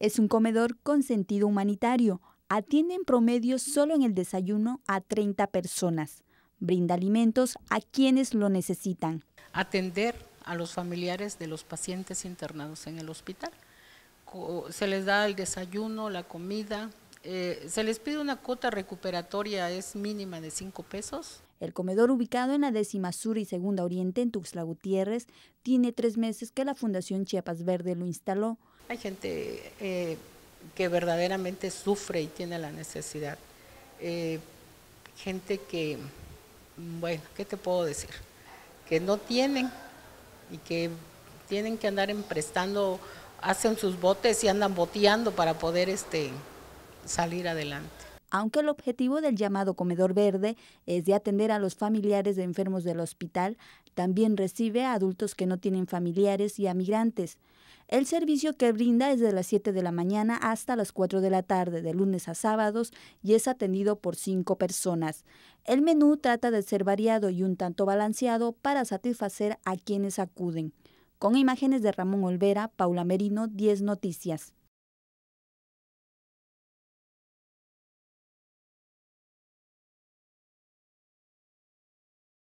Es un comedor con sentido humanitario. Atiende en promedio solo en el desayuno a 30 personas. Brinda alimentos a quienes lo necesitan. Atender a los familiares de los pacientes internados en el hospital. Se les da el desayuno, la comida, eh, se les pide una cuota recuperatoria, es mínima de 5 pesos. El comedor ubicado en la décima sur y segunda oriente en Tuxtla Gutiérrez tiene tres meses que la Fundación Chiapas Verde lo instaló. Hay gente eh, que verdaderamente sufre y tiene la necesidad. Eh, gente que, bueno, ¿qué te puedo decir? Que no tienen y que tienen que andar emprestando, hacen sus botes y andan boteando para poder este, salir adelante. Aunque el objetivo del llamado comedor verde es de atender a los familiares de enfermos del hospital, también recibe a adultos que no tienen familiares y a migrantes. El servicio que brinda es de las 7 de la mañana hasta las 4 de la tarde, de lunes a sábados, y es atendido por 5 personas. El menú trata de ser variado y un tanto balanceado para satisfacer a quienes acuden. Con imágenes de Ramón Olvera, Paula Merino, 10 Noticias.